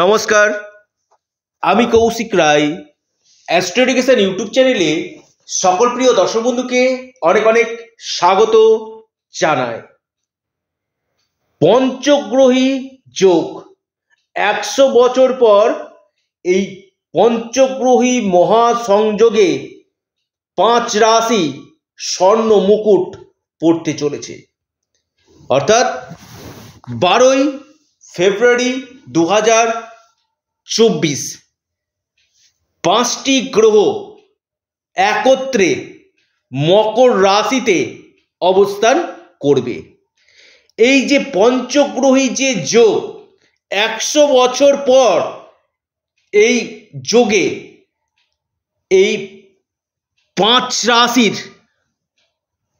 নমস্কার আমি কৌশিক রায় অ্যাস্ট্রোডিকেশন ইউটিউব চ্যানেলে সকল প্রিয় দর্শক বন্ধুকে অনেক অনেক স্বাগত জানায় পঞ্চগ্রহী যোগ একশো বছর পর এই পঞ্চগ্রহী মহাসংযোগে পাঁচ রাশি স্বর্ণ মুকুট পড়তে চলেছে অর্থাৎ বারোই ফেব্রুয়ারি দু হাজার চব্বিশ পাঁচটি গ্রহ একত্রে মকর রাশিতে অবস্থান করবে এই যে পঞ্চগ্রহী যে যোগ একশো বছর পর এই যোগে এই পাঁচ রাশির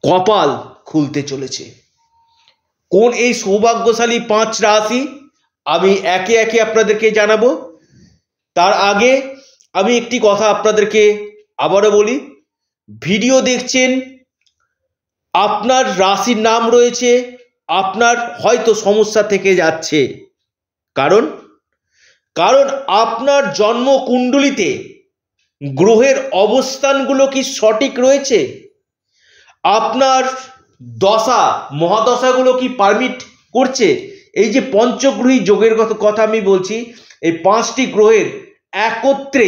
কপাল খুলতে চলেছে কোন এই সৌভাগ্যশালী পাঁচ রাশি আমি একে একে আপনাদেরকে জানাবো তার আগে আমি একটি কথা আপনাদেরকে আবারও বলি ভিডিও দেখছেন আপনার রাশির নাম রয়েছে আপনার হয়তো সমস্যা থেকে যাচ্ছে কারণ কারণ আপনার জন্মকুণ্ডলিতে গ্রহের অবস্থানগুলো কি সঠিক রয়েছে আপনার দশা মহাদশাগুলো কি পারমিট করছে এই যে পঞ্চগ্রহী যোগের কথা আমি বলছি এই পাঁচটি গ্রহের একত্রে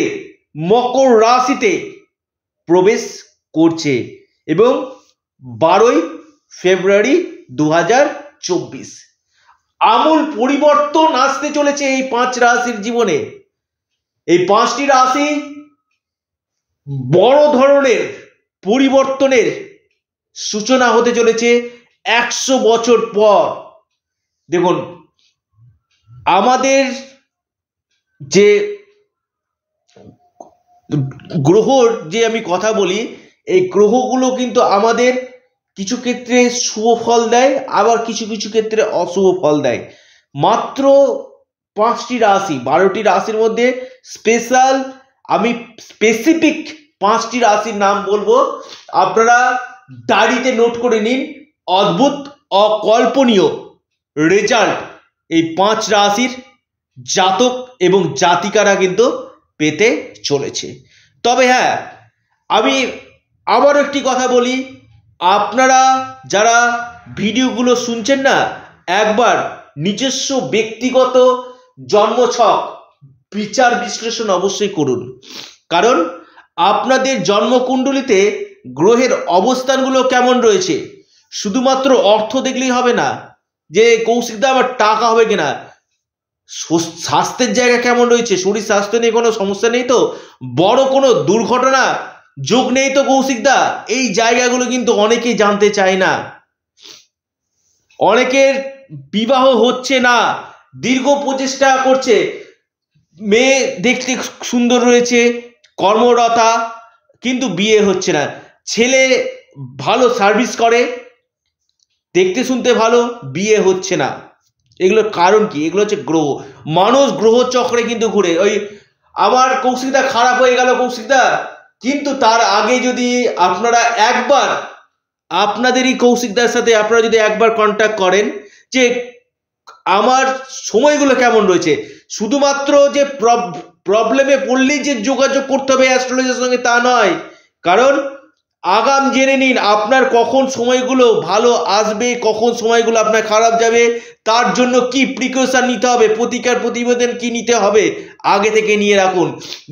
মকর রাশিতে প্রবেশ করছে এবং বারোই ফেব্রুয়ারি দু আমূল পরিবর্তন আসতে চলেছে এই পাঁচ রাশির জীবনে এই পাঁচটি রাশি বড় ধরনের পরিবর্তনের সূচনা হতে চলেছে একশো বছর পর দেখুন আমাদের যে গ্রহর যে আমি কথা বলি এই গ্রহগুলো কিন্তু আমাদের কিছু ক্ষেত্রে শুভ ফল দেয় আবার কিছু কিছু ক্ষেত্রে অশুভ ফল দেয় মাত্র পাঁচটি রাশি বারোটি রাশির মধ্যে স্পেশাল আমি স্পেসিফিক পাঁচটি রাশির নাম বলবো আপনারা দাড়িতে নোট করে নিন অদ্ভুত অকল্পনীয় রেজাল্ট এই পাঁচ রাশির জাতক এবং জাতিকারা কিন্তু পেতে চলেছে তবে হ্যাঁ আমি আবারও একটি কথা বলি আপনারা যারা ভিডিওগুলো শুনছেন না একবার নিজস্ব ব্যক্তিগত জন্মছক বিচার বিশ্লেষণ অবশ্যই করুন কারণ আপনাদের জন্মকুণ্ডলিতে গ্রহের অবস্থানগুলো কেমন রয়েছে শুধুমাত্র অর্থ দেখলেই হবে না যে কৌশিকদা আবার টাকা হবে কিনা স্বাস্থ্যের জায়গা কেমন রয়েছে শরীর স্বাস্থ্য নিয়ে কোনো সমস্যা নেই তো বড় কোনো দুর্ঘটনা যোগ নেই তো কৌশিকদা এই জায়গাগুলো কিন্তু অনেকেই জানতে চায় না অনেকের বিবাহ হচ্ছে না দীর্ঘ প্রচেষ্টা করছে মেয়ে দেখতে সুন্দর রয়েছে কর্মরতা কিন্তু বিয়ে হচ্ছে না ছেলে ভালো সার্ভিস করে দেখতে শুনতে ভালো বিয়ে হচ্ছে না এগুলোর কারণ কি এগুলো হচ্ছে গ্রহ মানুষ গ্রহ চক্রে কিন্তু ঘুরে ওই আমার কৌশিকদা খারাপ হয়ে গেল কৌশিকদা কিন্তু তার আগে যদি আপনারা একবার আপনাদেরই কৌশিকদার সাথে আপনারা যদি একবার কন্ট্যাক্ট করেন যে আমার সময়গুলো কেমন রয়েছে শুধুমাত্র যে প্রবলেমে পড়লেই যে যোগাযোগ করতে হবে অ্যাস্ট্রোলজির সঙ্গে তা নয় কারণ আগাম জেনে নিন আপনার কখন সময়গুলো ভালো আসবে কখন সময়গুলো আপনার খারাপ যাবে তার জন্য কি প্রিকশন নিতে হবে প্রতিকার প্রতিবেদন কি নিতে হবে আগে থেকে নিয়ে রাখুন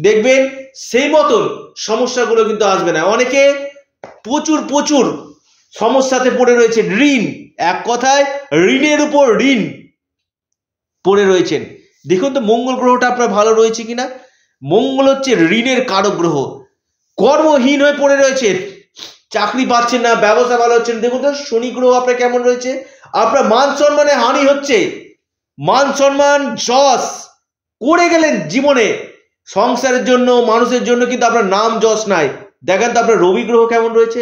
দেখবেন সেই মতন সমস্যাগুলো কিন্তু আসবে না অনেকে প্রচুর প্রচুর সমস্যাতে পড়ে রয়েছে ঋণ এক কথায় ঋণের উপর ঋণ পড়ে রয়েছেন দেখুন তো মঙ্গল গ্রহটা আপনার ভালো রয়েছে কিনা মঙ্গল হচ্ছে ঋণের কারক গ্রহ কর্মহীন হয়ে পড়ে রয়েছে চাকরি পাচ্ছেন না ব্যবসা ভালো হচ্ছে না দেখুন তো শনি গ্রহ আপনার কেমন রয়েছে আপনার মান সম্মানে হানি হচ্ছে মান সম্মান যশ করে গেলেন জীবনে সংসারের জন্য মানুষের জন্য কিন্তু আপনার নাম যশ নাই দেখেন তো আপনার রবি গ্রহ কেমন রয়েছে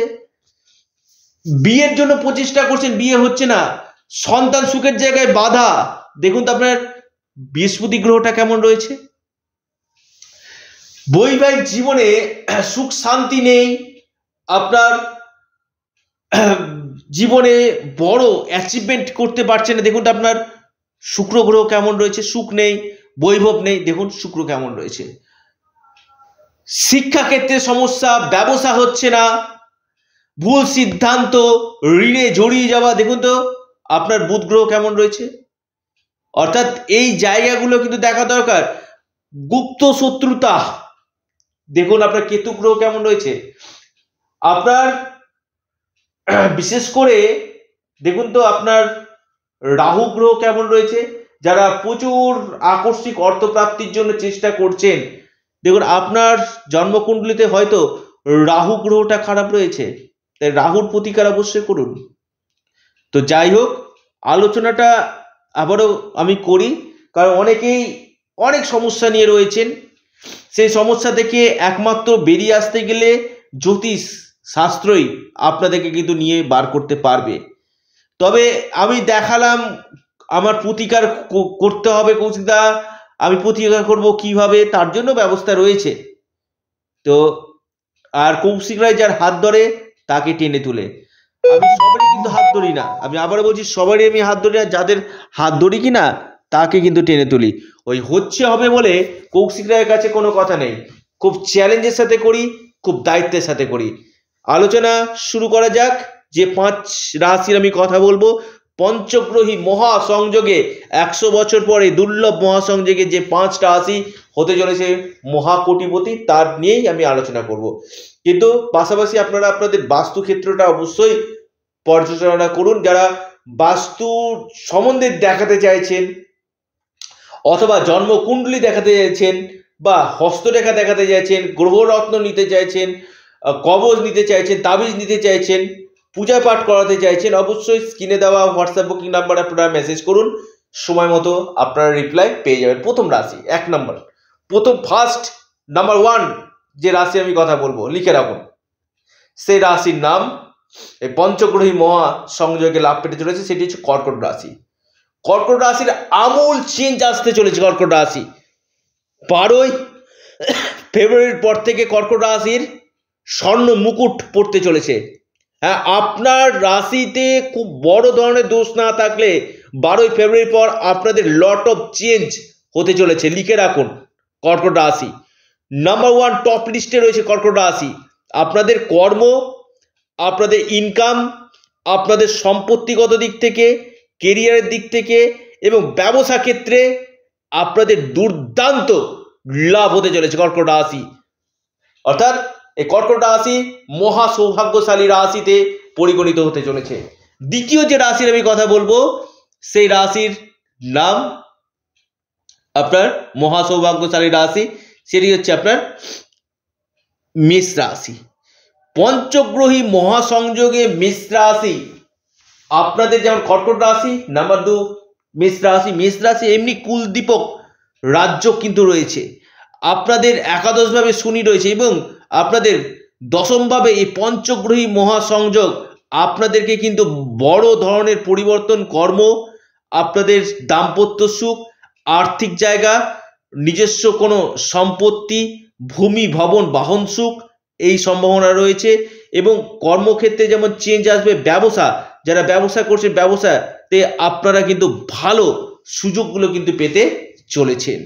বিয়ের জন্য প্রচেষ্টা করছেন বিয়ে হচ্ছে না সন্তান সুখের জায়গায় বাধা দেখুন তো আপনার বৃহস্পতি গ্রহটা কেমন রয়েছে বৈবাহিক জীবনে সুখ শান্তি নেই আপনার জীবনে বড় অ্যাচিভমেন্ট করতে পারছে না দেখুন আপনার শুক্র গ্রহ কেমন রয়েছে সুখ নেই বৈভব নেই দেখুন শুক্র কেমন রয়েছে শিক্ষাক্ষেত্রে সমস্যা ব্যবসা হচ্ছে না ভুল সিদ্ধান্ত ঋণে জড়িয়ে যাওয়া দেখুন তো আপনার বুধ গ্রহ কেমন রয়েছে অর্থাৎ এই জায়গাগুলো কিন্তু দেখা দরকার গুপ্ত শত্রুতা দেখুন আপনার কেতু গ্রহ কেমন রয়েছে আপনার বিশেষ করে দেখুন তো আপনার রাহু গ্রহ কেমন রয়েছে যারা প্রচুর আকস্মিক অর্থপ্রাপ্তির জন্য চেষ্টা করছেন দেখুন আপনার জন্মকুণ্ডলিতে হয়তো রাহু গ্রহটা খারাপ রয়েছে তাই রাহুর প্রতিকার অবশ্যই করুন তো যাই হোক আলোচনাটা আবারও আমি করি কারণ অনেকেই অনেক সমস্যা নিয়ে রয়েছেন সেই সমস্যা থেকে একমাত্র বেরিয়ে আসতে গেলে জ্যোতিষ শাস্ত্রই আপনাদেরকে কিন্তু নিয়ে বার করতে পারবে তবে আমি দেখালাম আমার প্রতিকার করতে হবে কৌশিকদা আমি প্রতিকার করব কিভাবে তার জন্য ব্যবস্থা রয়েছে তো আর কৌশিক রায় যার হাত ধরে তাকে টেনে তুলে আমি সবারই কিন্তু হাত ধরি না আমি আবার বলছি সবারই আমি হাত ধরি না যাদের হাত ধরি কি না তাকে কিন্তু টেনে তুলি ওই হচ্ছে হবে বলে কৌশিক রায়ের কাছে কোনো কথা নেই খুব চ্যালেঞ্জের সাথে করি খুব দায়িত্বের সাথে করি আলোচনা শুরু করা যাক যে পাঁচ রাশির আমি কথা বলবো পঞ্চগ্রহী মহাসংযোগে একশো বছর পরে দুর্লভ মহাসংযোগে যে পাঁচটা রাশি হতে চলেছে মহাকোটিপতি তার নিয়েই আমি আলোচনা করব কিন্তু পাশাপাশি আপনারা আপনাদের বাস্তুক্ষেত্রটা অবশ্যই পর্যালোচনা করুন যারা বাস্তু সম্বন্ধে দেখাতে চাইছেন অথবা জন্মকুণ্ডলী দেখাতে চাইছেন বা হস্তরেখা দেখাতে চাইছেন গ্রহরত্ন নিতে চাইছেন কবজ নিতে চাইছেন তাবিজ নিতে চাইছেন পূজা পাঠ করাতে চাইছেন অবশ্যই স্ক্রিনে দেওয়া হোয়াটসঅ্যাপ বুকিং নাম্বারে আপনারা মেসেজ করুন সময় মতো আপনারা রিপ্লাই পেয়ে যাবেন প্রথম রাশি এক নম্বর প্রথম ফার্স্ট নাম্বার ওয়ান যে রাশি আমি কথা বলবো লিখে রাখুন সেই রাশির নাম এই পঞ্চগ্রহী মহা সংযোগে লাভ পেতে চলেছে সেটি হচ্ছে কর্কট রাশি কর্কট রাশির আমূল চেঞ্জ আসতে চলেছে কর্কট রাশি বারোই ফেব্রুয়ারির পর থেকে কর্কট রাশির স্বর্ণ মুকুট পড়তে চলেছে হ্যাঁ আপনার রাশিতে খুব বড় ধরনের দোষ না থাকলে বারোই ফেব্রুয়ারি পর আপনাদের লট অফ চেঞ্জ হতে চলেছে লিখে রাখুন কর্কট রাশি নাম্বার ওয়ান টপ লিস্টে রয়েছে কর্কট রাশি আপনাদের কর্ম আপনাদের ইনকাম আপনাদের সম্পত্তিগত দিক থেকে কেরিয়ারের দিক থেকে এবং ব্যবসা ক্ষেত্রে আপনাদের দুর্দান্ত লাভ হতে চলেছে কর্কট রাশি অর্থাৎ এই কর্কট রাশি মহা সৌভাগ্যশালী রাশিতে পরিগণিত হতে চলেছে দ্বিতীয় যে রাশির আমি কথা বলবো সেই রাশির নাম আপনার মহা সৌভাগ্যশালী রাশি সেটি হচ্ছে আপনার মেষ রাশি পঞ্চগ্রহী মহাসংযোগে মেষ রাশি আপনাদের যেমন কর্কট রাশি নাম্বার দু মেষ রাশি মেষ রাশি এমনি কুলদীপক রাজ্য কিন্তু রয়েছে আপনাদের একাদশভাবে শুনি রয়েছে এবং আপনাদের দশমভাবে এই পঞ্চগ্রহী মহাসংযোগ আপনাদেরকে কিন্তু বড় ধরনের পরিবর্তন কর্ম আপনাদের দাম্পত্য সুখ আর্থিক জায়গা নিজস্ব কোনো সম্পত্তি ভূমি ভবন বাহন সুখ এই সম্ভাবনা রয়েছে এবং কর্মক্ষেত্রে যেমন চেঞ্জ আসবে ব্যবসা যারা ব্যবসা করছে ব্যবসাতে আপনারা কিন্তু ভালো সুযোগগুলো কিন্তু পেতে চলেছেন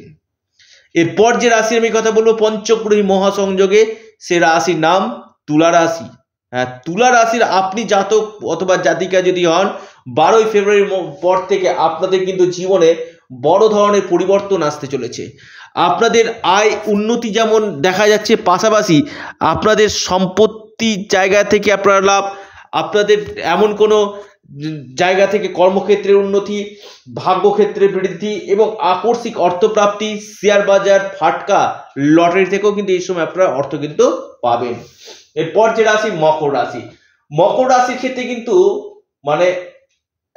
এরপর যে রাশির আমি কথা বলবো পঞ্চগ্রহী মহাসংযোগে সে রাশির নাম তুলা রাশি হ্যাঁ তুলা রাশির আপনি জাতক অথবা জাতিকা যদি হন বারোই ফেব্রুয়ারির পর থেকে আপনাদের কিন্তু জীবনে বড় ধরনের পরিবর্তন আসতে চলেছে আপনাদের আয় উন্নতি যেমন দেখা যাচ্ছে পাশাপাশি আপনাদের সম্পত্তি জায়গা থেকে আপনারা লাভ আপনাদের এমন কোনো জায়গা থেকে কর্মক্ষেত্রের উন্নতি ভাগ্যক্ষেত্রে বৃদ্ধি এবং আকস্মিক অর্থপ্রাপ্তি শেয়ার বাজার ফাটকা লটারি থেকেও কিন্তু এই সময় আপনারা অর্থ কিন্তু পাবেন এরপর যে রাশি মকর রাশি মকর রাশির ক্ষেত্রে কিন্তু মানে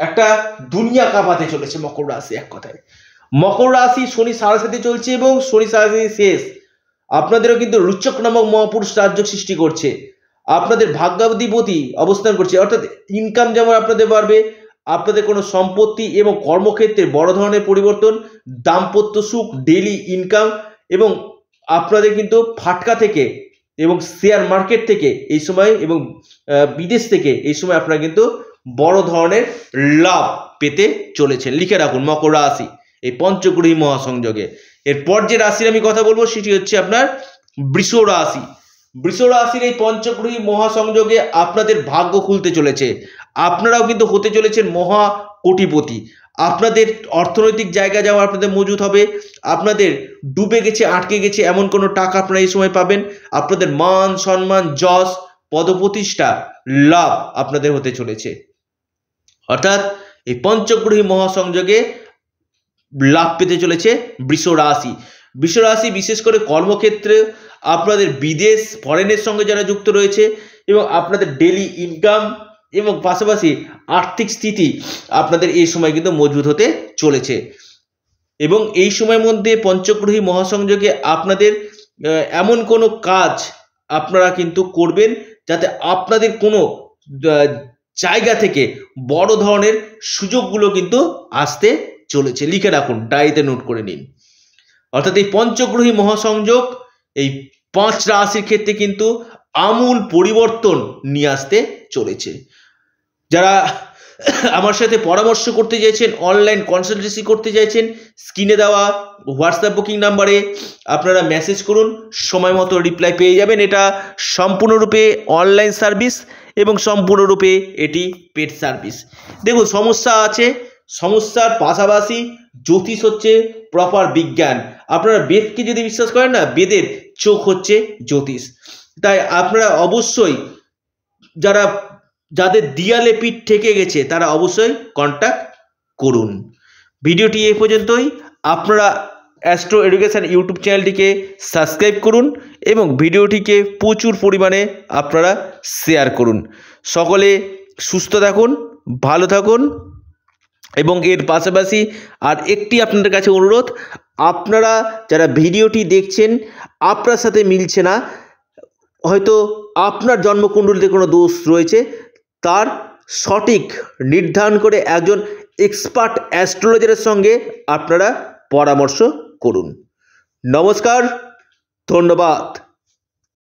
একটা দুনিয়া কাঁপাতে চলেছে মকর রাশি এক কথায় মকর রাশি শনি সাথে চলছে এবং শনি সারাসাথে শেষ আপনাদেরও কিন্তু রুচক নামক মহাপুরুষ রাজ্য সৃষ্টি করছে আপনাদের ভাগ্যাধিপতি অবস্থান করছে অর্থাৎ ইনকাম যেমন আপনাদের বাড়বে আপনাদের কোনো সম্পত্তি এবং কর্মক্ষেত্রে বড় ধরনের পরিবর্তন দাম্পত্য সুখ ডেলি ইনকাম এবং আপনাদের কিন্তু ফাটকা থেকে এবং শেয়ার মার্কেট থেকে এই সময় এবং বিদেশ থেকে এই সময় আপনারা কিন্তু বড় ধরনের লাভ পেতে চলেছেন লিখে রাখুন মকর রাশি এই পঞ্চগ্রহী মহাসংযোগে এরপর যে রাশির আমি কথা বলবো সেটি হচ্ছে আপনার বৃষ রাশি রাশির এই পঞ্চগ্রহী মহাসংযোগে আপনাদের ভাগ্য খুলতে চলেছে আপনারাও কিন্তু হতে চলেছেন মহা কোটিপতি আপনাদের অর্থনৈতিক জায়গা যাওয়া আপনাদের মজুত হবে আপনাদের ডুবে গেছে আটকে গেছে এমন কোনো টাকা আপনারা এই সময় পাবেন আপনাদের মান সম্মান যশ পদপ্রতিষ্ঠা লাভ আপনাদের হতে চলেছে অর্থাৎ এই পঞ্চগ্রহী মহাসংযোগে লাভ পেতে চলেছে বৃষ রাশি বৃষ রাশি বিশেষ করে কর্মক্ষেত্রে আপনাদের বিদেশ ফরেনের সঙ্গে যারা যুক্ত রয়েছে এবং আপনাদের ডেলি ইনকাম এবং পাশাপাশি আর্থিক স্থিতি আপনাদের এই সময় কিন্তু মজবুত হতে চলেছে এবং এই সময়ের মধ্যে পঞ্চগ্রহী মহাসংযোগে আপনাদের এমন কোনো কাজ আপনারা কিন্তু করবেন যাতে আপনাদের কোনো জায়গা থেকে বড় ধরনের সুযোগগুলো কিন্তু আসতে চলেছে লিখে রাখুন ডায়েরিতে নোট করে নিন অর্থাৎ এই পঞ্চগ্রহী মহাসংযোগ এই পাঁচ রাশির ক্ষেত্রে কিন্তু আমূল পরিবর্তন নিয়ে আসতে চলেছে যারা আমার সাথে পরামর্শ করতে চাইছেন অনলাইন কনসালটেন্সি করতে চাইছেন স্ক্রিনে দেওয়া হোয়াটসঅ্যাপ বুকিং নাম্বারে আপনারা মেসেজ করুন সময় মতো রিপ্লাই পেয়ে যাবেন এটা সম্পূর্ণরূপে অনলাইন সার্ভিস এবং সম্পূর্ণরূপে এটি পেড সার্ভিস দেখুন সমস্যা আছে সমস্যার পাশাপাশি জ্যোতিষ হচ্ছে প্রপার বিজ্ঞান আপনারা বেদকে যদি বিশ্বাস করেন না বেদের চোখ হচ্ছে জ্যোতিষ তাই আপনারা অবশ্যই যারা যাদের দিয়ালে পিঠ ঠেকে গেছে তারা অবশ্যই কন্ট্যাক্ট করুন ভিডিওটি এ পর্যন্তই আপনারা অ্যাস্ট্রো এডুকেশান ইউটিউব চ্যানেলটিকে সাবস্ক্রাইব করুন এবং ভিডিওটিকে প্রচুর পরিমাণে আপনারা শেয়ার করুন সকলে সুস্থ থাকুন ভালো থাকুন এবং এর পাশাপাশি আর একটি আপনাদের কাছে অনুরোধ আপনারা যারা ভিডিওটি দেখছেন আপনার সাথে মিলছে না হয়তো আপনার জন্মকুণ্ডলিতে কোনো দোষ রয়েছে তার সঠিক নির্ধারণ করে একজন এক্সপার্ট অ্যাস্ট্রোলজারের সঙ্গে আপনারা পরামর্শ করুন নমস্কার ধন্যবাদ